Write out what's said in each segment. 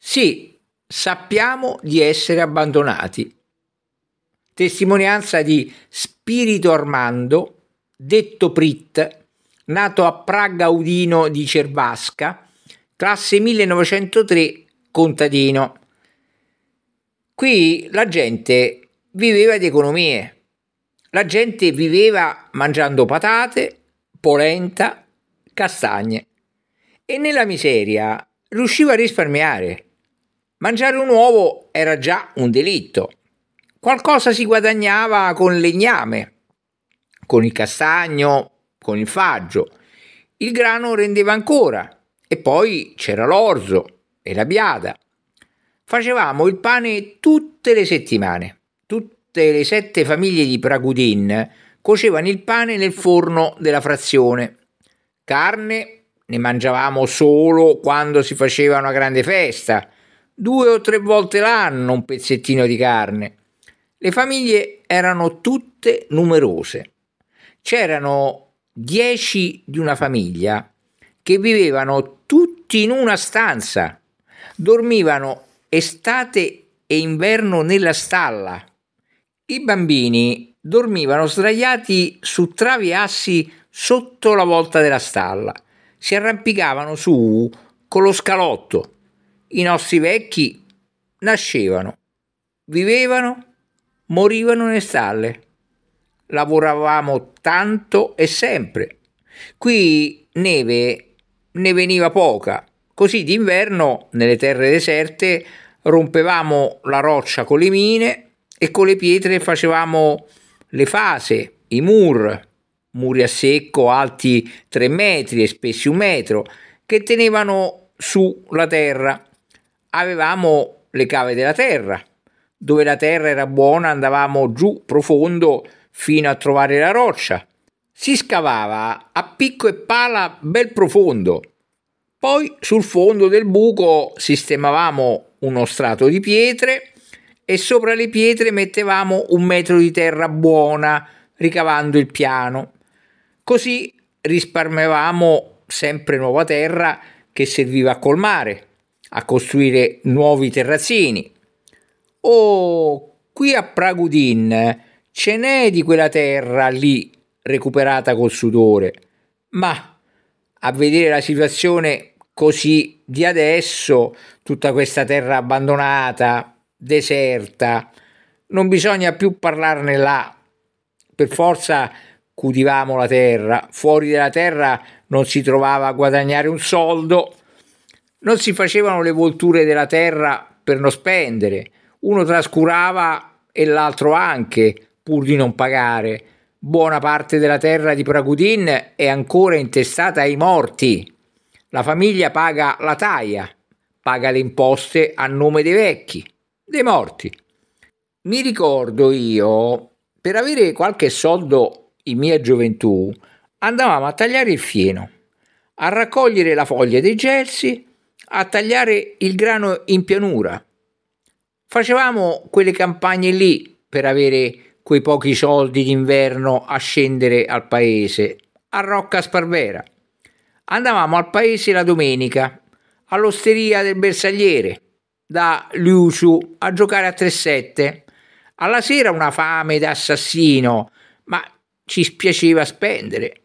Sì, sappiamo di essere abbandonati. Testimonianza di Spirito Armando, detto Prit, nato a Praga Udino di Cervasca, classe 1903, contadino. Qui la gente viveva di economie. La gente viveva mangiando patate, polenta, castagne e nella miseria riusciva a risparmiare. Mangiare un uovo era già un delitto. Qualcosa si guadagnava con legname, con il castagno, con il faggio. Il grano rendeva ancora e poi c'era l'orzo e la biada. Facevamo il pane tutte le settimane. Tutte le sette famiglie di Pragudin cuocevano il pane nel forno della frazione. Carne ne mangiavamo solo quando si faceva una grande festa due o tre volte l'anno un pezzettino di carne. Le famiglie erano tutte numerose. C'erano dieci di una famiglia che vivevano tutti in una stanza, dormivano estate e inverno nella stalla. I bambini dormivano sdraiati su travi assi sotto la volta della stalla, si arrampicavano su con lo scalotto i nostri vecchi nascevano, vivevano, morivano nelle stalle. Lavoravamo tanto e sempre. Qui neve ne veniva poca, così d'inverno nelle terre deserte rompevamo la roccia con le mine e con le pietre facevamo le fase, i mur, muri a secco alti 3 metri e spessi un metro, che tenevano su la terra avevamo le cave della terra, dove la terra era buona andavamo giù profondo fino a trovare la roccia. Si scavava a picco e pala bel profondo. Poi sul fondo del buco sistemavamo uno strato di pietre e sopra le pietre mettevamo un metro di terra buona, ricavando il piano. Così risparmiavamo sempre nuova terra che serviva a colmare a costruire nuovi terrazzini. Oh, qui a Pragudin ce n'è di quella terra lì recuperata col sudore, ma a vedere la situazione così di adesso, tutta questa terra abbandonata, deserta, non bisogna più parlarne là. Per forza cultivavamo la terra, fuori dalla terra non si trovava a guadagnare un soldo non si facevano le volture della terra per non spendere, uno trascurava e l'altro anche, pur di non pagare. Buona parte della terra di Pragudin è ancora intestata ai morti. La famiglia paga la taglia, paga le imposte a nome dei vecchi, dei morti. Mi ricordo io, per avere qualche soldo in mia gioventù, andavamo a tagliare il fieno, a raccogliere la foglia dei gelsi a tagliare il grano in pianura. Facevamo quelle campagne lì per avere quei pochi soldi d'inverno a scendere al paese, a Rocca Sparvera. Andavamo al paese la domenica, all'osteria del bersagliere, da Liusu, a giocare a 3-7. Alla sera una fame da assassino, ma ci spiaceva spendere.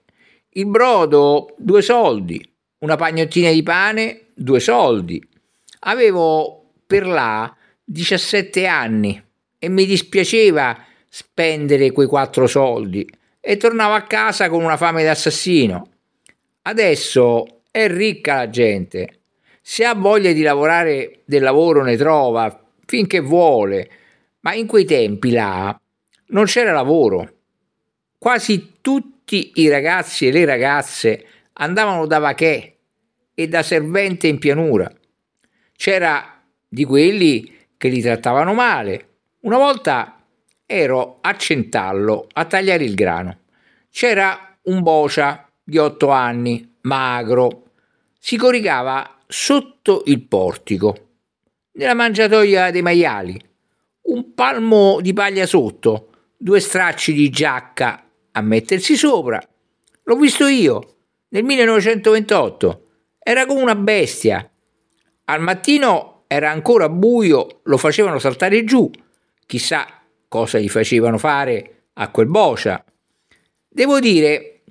Il brodo, due soldi, una pagnottina di pane due soldi. Avevo per là 17 anni e mi dispiaceva spendere quei quattro soldi e tornavo a casa con una fame d'assassino. Adesso è ricca la gente. Se ha voglia di lavorare del lavoro ne trova finché vuole, ma in quei tempi là non c'era lavoro. Quasi tutti i ragazzi e le ragazze andavano da vache e da servente in pianura. C'era di quelli che li trattavano male. Una volta ero a Centallo a tagliare il grano. C'era un bocia di otto anni, magro. Si coricava sotto il portico, nella mangiatoia dei maiali. Un palmo di paglia sotto, due stracci di giacca a mettersi sopra. L'ho visto io nel 1928. Era come una bestia. Al mattino era ancora buio, lo facevano saltare giù. Chissà cosa gli facevano fare a quel boccia. Devo dire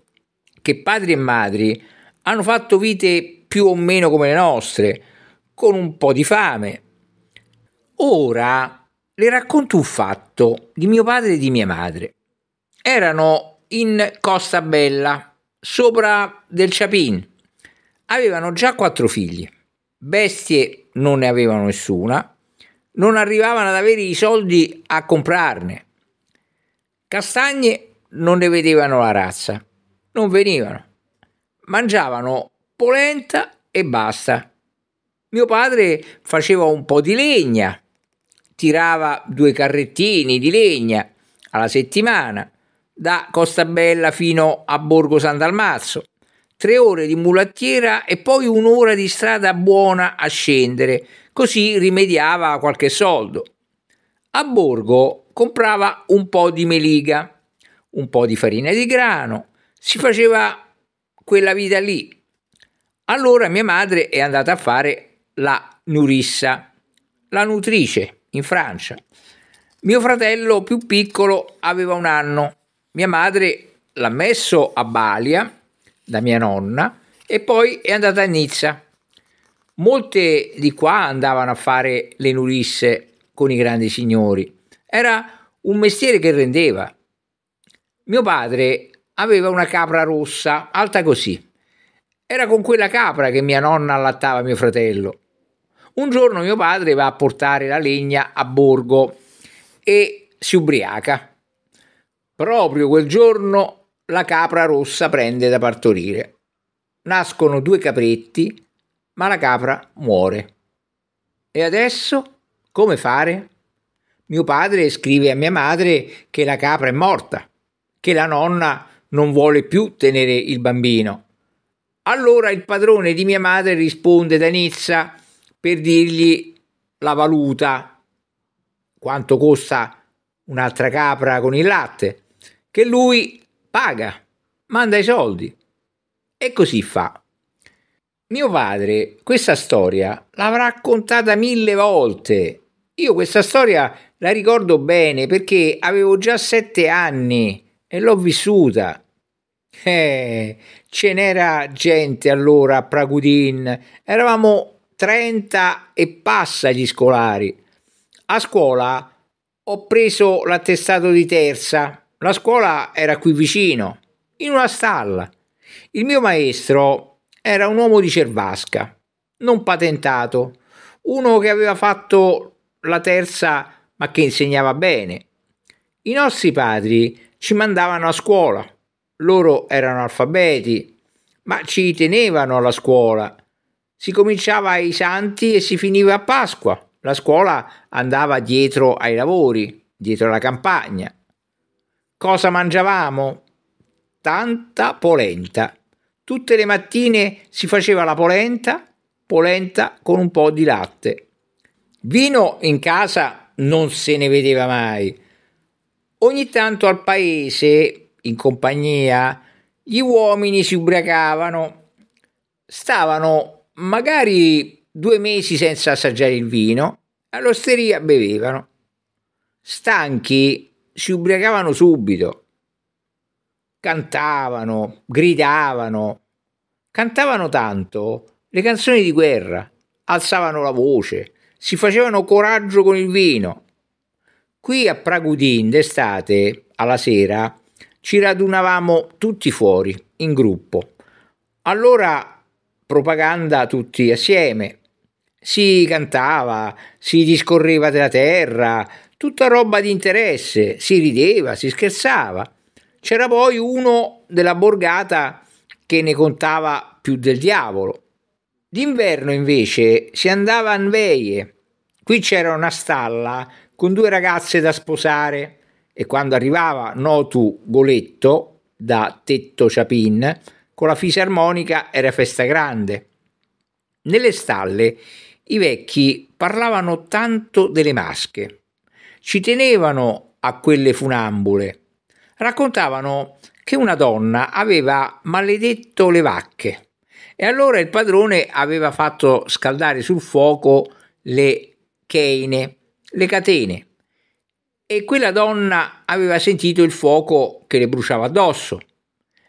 che padri e madri hanno fatto vite più o meno come le nostre, con un po' di fame. Ora le racconto un fatto di mio padre e di mia madre. Erano in Costa Bella, sopra del Chapin. Avevano già quattro figli, bestie non ne avevano nessuna, non arrivavano ad avere i soldi a comprarne, castagne non ne vedevano la razza, non venivano, mangiavano polenta e basta. Mio padre faceva un po' di legna, tirava due carrettini di legna alla settimana da Costa Bella fino a Borgo San Dalmazzo tre ore di mulattiera e poi un'ora di strada buona a scendere, così rimediava a qualche soldo. A Borgo comprava un po' di meliga, un po' di farina di grano, si faceva quella vita lì. Allora mia madre è andata a fare la nurissa, la nutrice in Francia. Mio fratello più piccolo aveva un anno. Mia madre l'ha messo a Balia da mia nonna, e poi è andata a Nizza. Molte di qua andavano a fare le nurisse con i grandi signori. Era un mestiere che rendeva. Mio padre aveva una capra rossa, alta così. Era con quella capra che mia nonna allattava mio fratello. Un giorno mio padre va a portare la legna a Borgo e si ubriaca. Proprio quel giorno la capra rossa prende da partorire. Nascono due capretti, ma la capra muore. E adesso come fare? Mio padre scrive a mia madre che la capra è morta, che la nonna non vuole più tenere il bambino. Allora il padrone di mia madre risponde da Nizza per dirgli la valuta, quanto costa un'altra capra con il latte, che lui paga, manda i soldi. E così fa. Mio padre questa storia l'avrà raccontata mille volte. Io questa storia la ricordo bene perché avevo già sette anni e l'ho vissuta. Eh, ce n'era gente allora a Pragudin, eravamo 30 e passa gli scolari. A scuola ho preso l'attestato di terza la scuola era qui vicino, in una stalla. Il mio maestro era un uomo di Cervasca, non patentato, uno che aveva fatto la terza ma che insegnava bene. I nostri padri ci mandavano a scuola, loro erano alfabeti, ma ci tenevano alla scuola. Si cominciava ai santi e si finiva a Pasqua. La scuola andava dietro ai lavori, dietro alla campagna. Cosa mangiavamo? Tanta polenta. Tutte le mattine si faceva la polenta, polenta con un po' di latte. Vino in casa non se ne vedeva mai. Ogni tanto al paese, in compagnia, gli uomini si ubriacavano. Stavano magari due mesi senza assaggiare il vino, all'osteria bevevano. Stanchi si ubriacavano subito, cantavano, gridavano, cantavano tanto le canzoni di guerra, alzavano la voce, si facevano coraggio con il vino. Qui a Pragudin d'estate, alla sera, ci radunavamo tutti fuori, in gruppo. Allora propaganda tutti assieme. Si cantava, si discorreva della terra, Tutta roba di interesse, si rideva, si scherzava. C'era poi uno della borgata che ne contava più del diavolo. D'inverno invece si andava a Nveie. Qui c'era una stalla con due ragazze da sposare e quando arrivava Notu Goletto da Tetto Chapin con la fisarmonica era festa grande. Nelle stalle i vecchi parlavano tanto delle masche ci tenevano a quelle funambule. Raccontavano che una donna aveva maledetto le vacche e allora il padrone aveva fatto scaldare sul fuoco le cheine, le catene, e quella donna aveva sentito il fuoco che le bruciava addosso.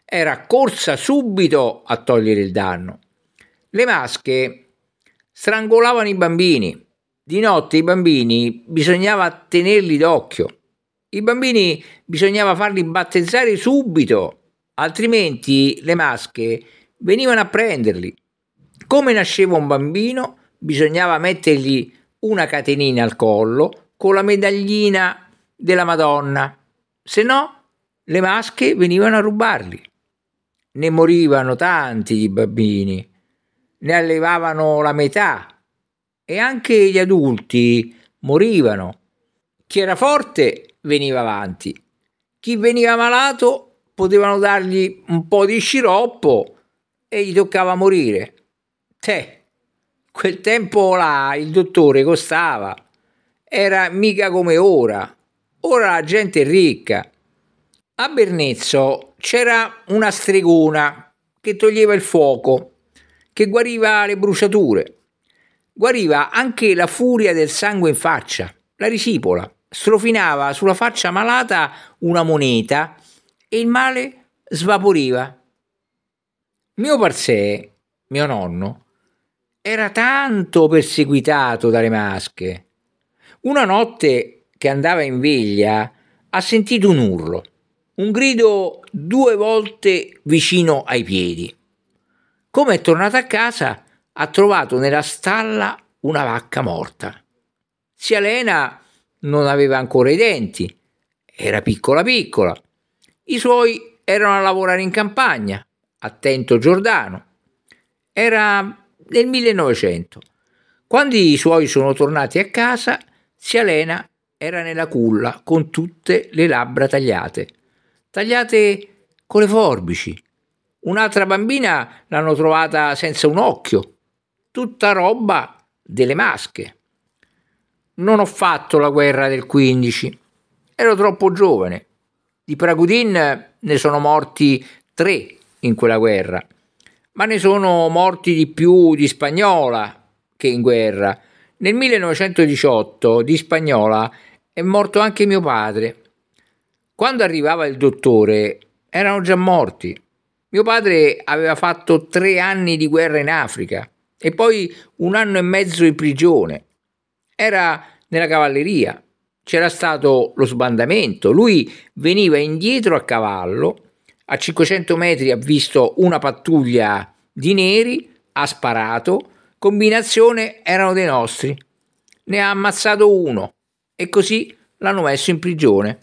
Era corsa subito a togliere il danno. Le masche strangolavano i bambini, di notte i bambini bisognava tenerli d'occhio. I bambini bisognava farli battezzare subito, altrimenti le masche venivano a prenderli. Come nasceva un bambino, bisognava mettergli una catenina al collo con la medaglina della Madonna, se no le masche venivano a rubarli. Ne morivano tanti di bambini, ne allevavano la metà e anche gli adulti morivano. Chi era forte veniva avanti, chi veniva malato potevano dargli un po' di sciroppo e gli toccava morire. Te, quel tempo là il dottore costava, era mica come ora, ora la gente è ricca. A Bernezzo c'era una stregona che toglieva il fuoco, che guariva le bruciature guariva anche la furia del sangue in faccia, la ricipola, strofinava sulla faccia malata una moneta e il male svaporiva. Mio parsè, mio nonno, era tanto perseguitato dalle masche. Una notte che andava in veglia ha sentito un urlo, un grido due volte vicino ai piedi. Come è tornato a casa, ha trovato nella stalla una vacca morta. Zia Lena non aveva ancora i denti, era piccola piccola. I suoi erano a lavorare in campagna, a Tento Giordano. Era nel 1900. Quando i suoi sono tornati a casa, zia Lena era nella culla con tutte le labbra tagliate, tagliate con le forbici. Un'altra bambina l'hanno trovata senza un occhio tutta roba delle masche. Non ho fatto la guerra del 15, ero troppo giovane. Di Pragudin ne sono morti tre in quella guerra, ma ne sono morti di più di Spagnola che in guerra. Nel 1918 di Spagnola è morto anche mio padre. Quando arrivava il dottore erano già morti. Mio padre aveva fatto tre anni di guerra in Africa e poi un anno e mezzo in prigione. Era nella cavalleria, c'era stato lo sbandamento, lui veniva indietro a cavallo, a 500 metri ha visto una pattuglia di neri, ha sparato, combinazione erano dei nostri, ne ha ammazzato uno e così l'hanno messo in prigione.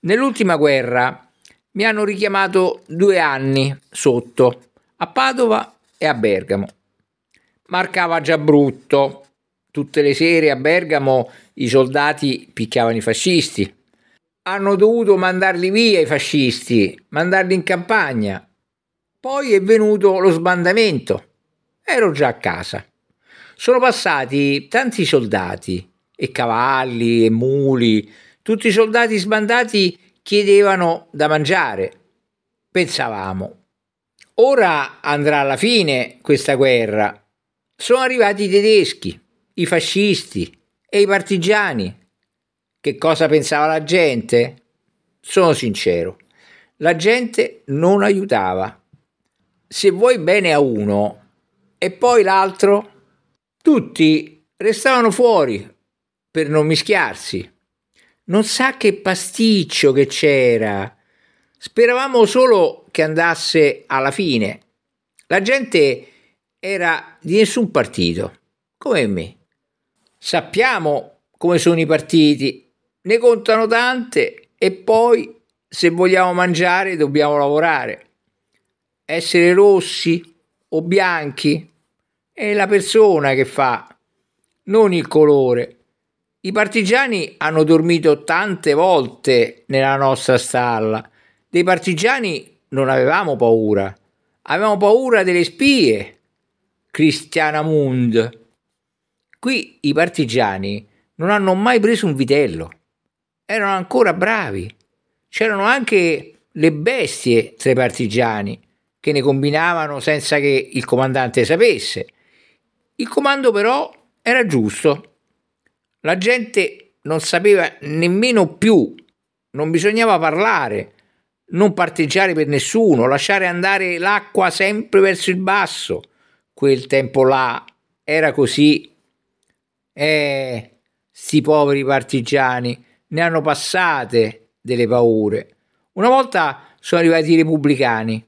Nell'ultima guerra mi hanno richiamato due anni sotto, a Padova e a Bergamo marcava già brutto. Tutte le sere a Bergamo i soldati picchiavano i fascisti. Hanno dovuto mandarli via i fascisti, mandarli in campagna. Poi è venuto lo sbandamento. Ero già a casa. Sono passati tanti soldati, e cavalli e muli. Tutti i soldati sbandati chiedevano da mangiare. Pensavamo, ora andrà alla fine questa guerra sono arrivati i tedeschi, i fascisti e i partigiani. Che cosa pensava la gente? Sono sincero, la gente non aiutava. Se vuoi bene a uno e poi l'altro, tutti restavano fuori per non mischiarsi. Non sa che pasticcio che c'era. Speravamo solo che andasse alla fine. La gente era di nessun partito, come me. Sappiamo come sono i partiti, ne contano tante e poi se vogliamo mangiare dobbiamo lavorare. Essere rossi o bianchi è la persona che fa, non il colore. I partigiani hanno dormito tante volte nella nostra stalla. Dei partigiani non avevamo paura, avevamo paura delle spie Cristiana Mund. Qui i partigiani non hanno mai preso un vitello, erano ancora bravi. C'erano anche le bestie tra i partigiani che ne combinavano senza che il comandante sapesse. Il comando però era giusto. La gente non sapeva nemmeno più, non bisognava parlare, non parteggiare per nessuno, lasciare andare l'acqua sempre verso il basso quel tempo là era così. Eh, sti poveri partigiani ne hanno passate delle paure. Una volta sono arrivati i repubblicani.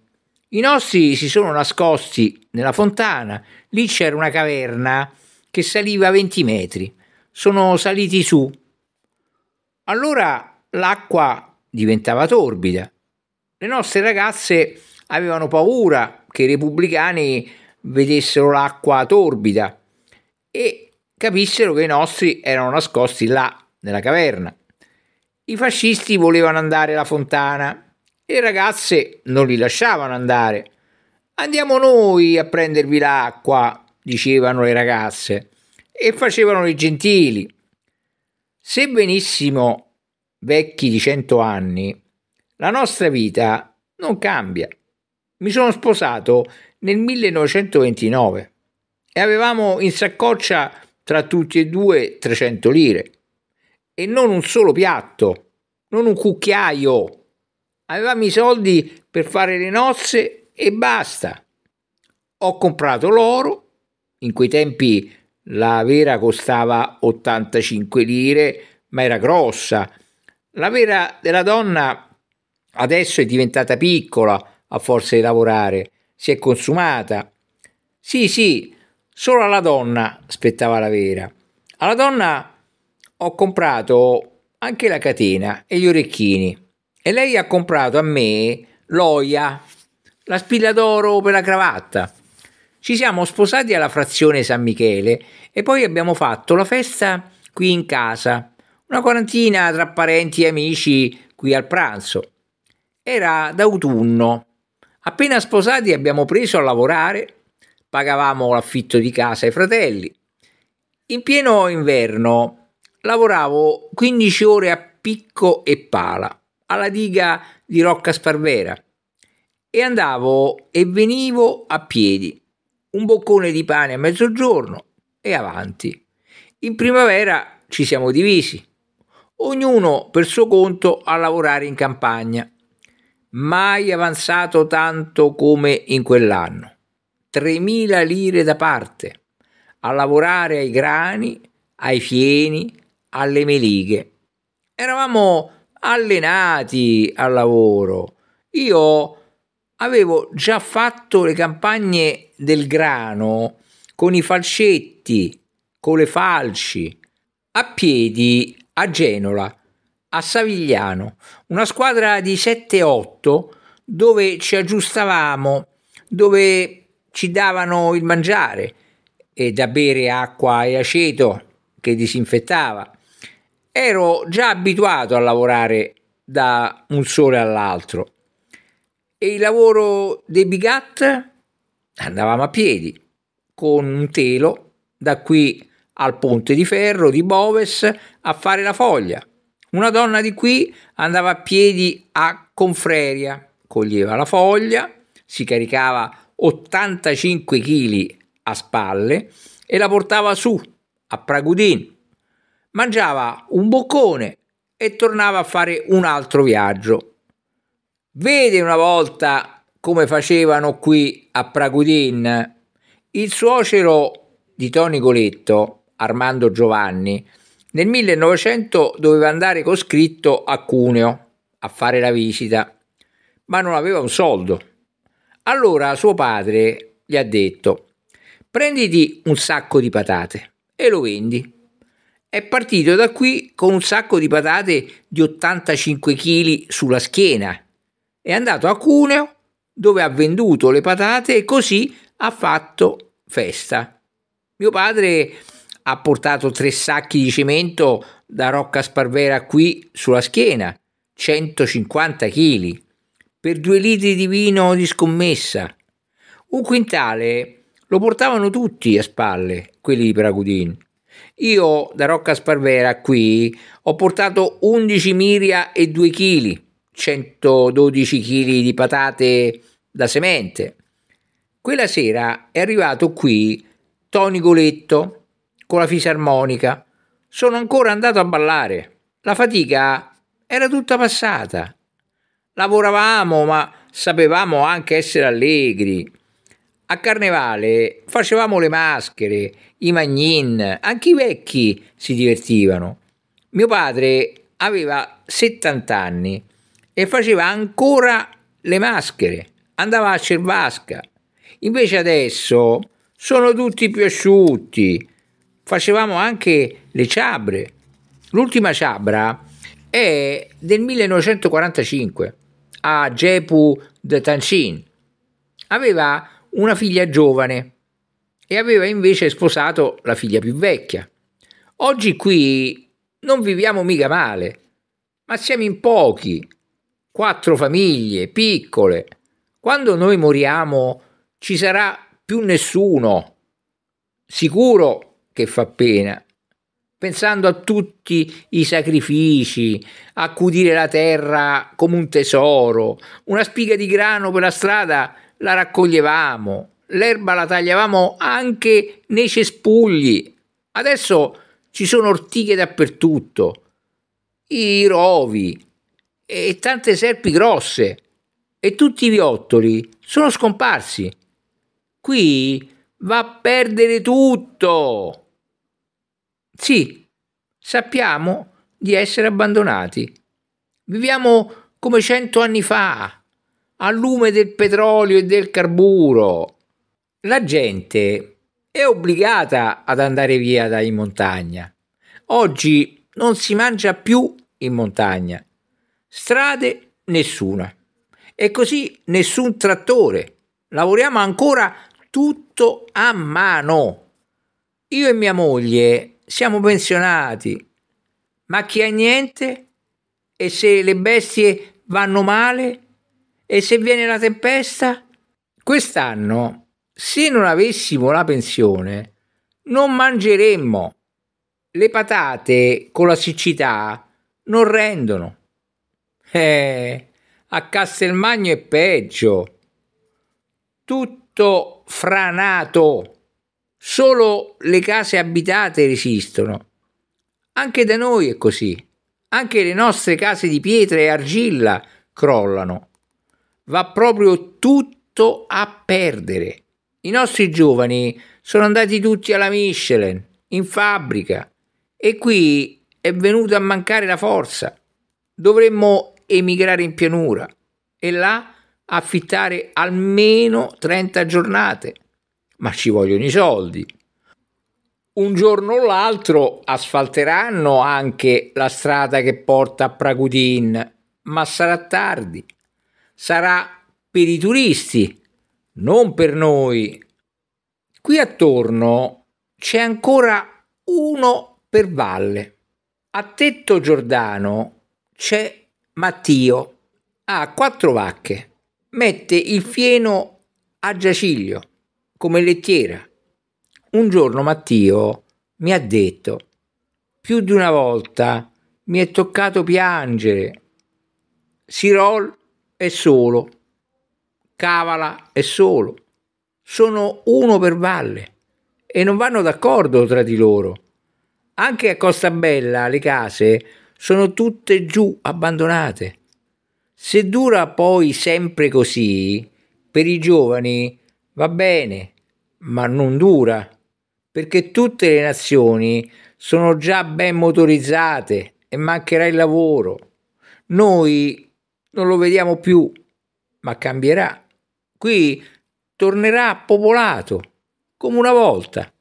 I nostri si sono nascosti nella fontana. Lì c'era una caverna che saliva a 20 metri. Sono saliti su. Allora l'acqua diventava torbida. Le nostre ragazze avevano paura che i repubblicani vedessero l'acqua torbida e capissero che i nostri erano nascosti là nella caverna. I fascisti volevano andare alla fontana e le ragazze non li lasciavano andare. Andiamo noi a prendervi l'acqua, dicevano le ragazze, e facevano i gentili. Se venissimo vecchi di cento anni, la nostra vita non cambia. Mi sono sposato nel 1929 e avevamo in saccoccia tra tutti e due 300 lire e non un solo piatto, non un cucchiaio. Avevamo i soldi per fare le nozze e basta. Ho comprato l'oro, in quei tempi la vera costava 85 lire, ma era grossa. La vera della donna adesso è diventata piccola a forza di lavorare si è consumata. Sì, sì, solo alla donna spettava la vera. Alla donna ho comprato anche la catena e gli orecchini e lei ha comprato a me l'oia, la spilla d'oro per la cravatta. Ci siamo sposati alla frazione San Michele e poi abbiamo fatto la festa qui in casa, una quarantina tra parenti e amici qui al pranzo. Era d'autunno Appena sposati abbiamo preso a lavorare, pagavamo l'affitto di casa ai fratelli. In pieno inverno lavoravo 15 ore a picco e pala alla diga di Rocca Sparvera e andavo e venivo a piedi, un boccone di pane a mezzogiorno e avanti. In primavera ci siamo divisi, ognuno per suo conto a lavorare in campagna mai avanzato tanto come in quell'anno. 3.000 lire da parte, a lavorare ai grani, ai fieni, alle melighe. Eravamo allenati al lavoro. Io avevo già fatto le campagne del grano con i falcetti, con le falci, a piedi a Genola a Savigliano, una squadra di 7-8 dove ci aggiustavamo, dove ci davano il mangiare e da bere acqua e aceto che disinfettava. Ero già abituato a lavorare da un sole all'altro. E il lavoro dei Bigat? Andavamo a piedi, con un telo, da qui al ponte di ferro di Boves a fare la foglia. Una donna di qui andava a piedi a Confreria, coglieva la foglia, si caricava 85 kg a spalle e la portava su a Pragudin. Mangiava un boccone e tornava a fare un altro viaggio. Vede una volta come facevano qui a Pragudin il suocero di Toni Goletto, Armando Giovanni, nel 1900 doveva andare con scritto a Cuneo a fare la visita, ma non aveva un soldo. Allora suo padre gli ha detto: Prenditi un sacco di patate e lo vendi. È partito da qui con un sacco di patate di 85 kg sulla schiena. È andato a Cuneo dove ha venduto le patate e così ha fatto festa. Mio padre ha portato tre sacchi di cemento da Rocca Sparvera qui sulla schiena, 150 kg, per due litri di vino di scommessa. Un quintale lo portavano tutti a spalle, quelli di Pragudin. Io da Rocca Sparvera qui ho portato 11 miria e 2 kg, 112 kg di patate da semente. Quella sera è arrivato qui Tony Goletto, con la fisarmonica. Sono ancora andato a ballare. La fatica era tutta passata. Lavoravamo, ma sapevamo anche essere allegri. A carnevale facevamo le maschere, i magnin, anche i vecchi si divertivano. Mio padre aveva 70 anni e faceva ancora le maschere, andava a Cervasca. Invece adesso sono tutti più asciutti, facevamo anche le ciabre. L'ultima ciabra è del 1945 a Jepu de Tanchin. Aveva una figlia giovane e aveva invece sposato la figlia più vecchia. Oggi qui non viviamo mica male, ma siamo in pochi, quattro famiglie piccole. Quando noi moriamo ci sarà più nessuno. Sicuro che fa pena. Pensando a tutti i sacrifici, a cudire la terra come un tesoro, una spiga di grano per la strada la raccoglievamo, l'erba la tagliavamo anche nei cespugli. Adesso ci sono ortiche dappertutto, i rovi e tante serpi grosse e tutti i viottoli sono scomparsi. Qui va a perdere tutto. Sì, sappiamo di essere abbandonati. Viviamo come cento anni fa, al lume del petrolio e del carburo. La gente è obbligata ad andare via da in montagna. Oggi non si mangia più in montagna. Strade nessuna. E così nessun trattore. Lavoriamo ancora tutto a mano. Io e mia moglie siamo pensionati. Ma chi ha niente? E se le bestie vanno male? E se viene la tempesta? Quest'anno, se non avessimo la pensione, non mangeremmo. Le patate con la siccità non rendono. Eh, a Castelmagno è peggio. Tutto franato. Solo le case abitate resistono. Anche da noi è così. Anche le nostre case di pietra e argilla crollano. Va proprio tutto a perdere. I nostri giovani sono andati tutti alla Michelin, in fabbrica, e qui è venuta a mancare la forza. Dovremmo emigrare in pianura e là affittare almeno 30 giornate ma ci vogliono i soldi. Un giorno o l'altro asfalteranno anche la strada che porta a Pragutin, ma sarà tardi. Sarà per i turisti, non per noi. Qui attorno c'è ancora uno per valle. A tetto Giordano c'è Mattio, ha quattro vacche, mette il fieno a Giaciglio come lettiera. Un giorno Mattio mi ha detto, più di una volta mi è toccato piangere. Sirol è solo, Cavala è solo, sono uno per valle e non vanno d'accordo tra di loro. Anche a Costabella le case sono tutte giù abbandonate. Se dura poi sempre così, per i giovani va bene, ma non dura, perché tutte le nazioni sono già ben motorizzate e mancherà il lavoro. Noi non lo vediamo più, ma cambierà. Qui tornerà popolato, come una volta.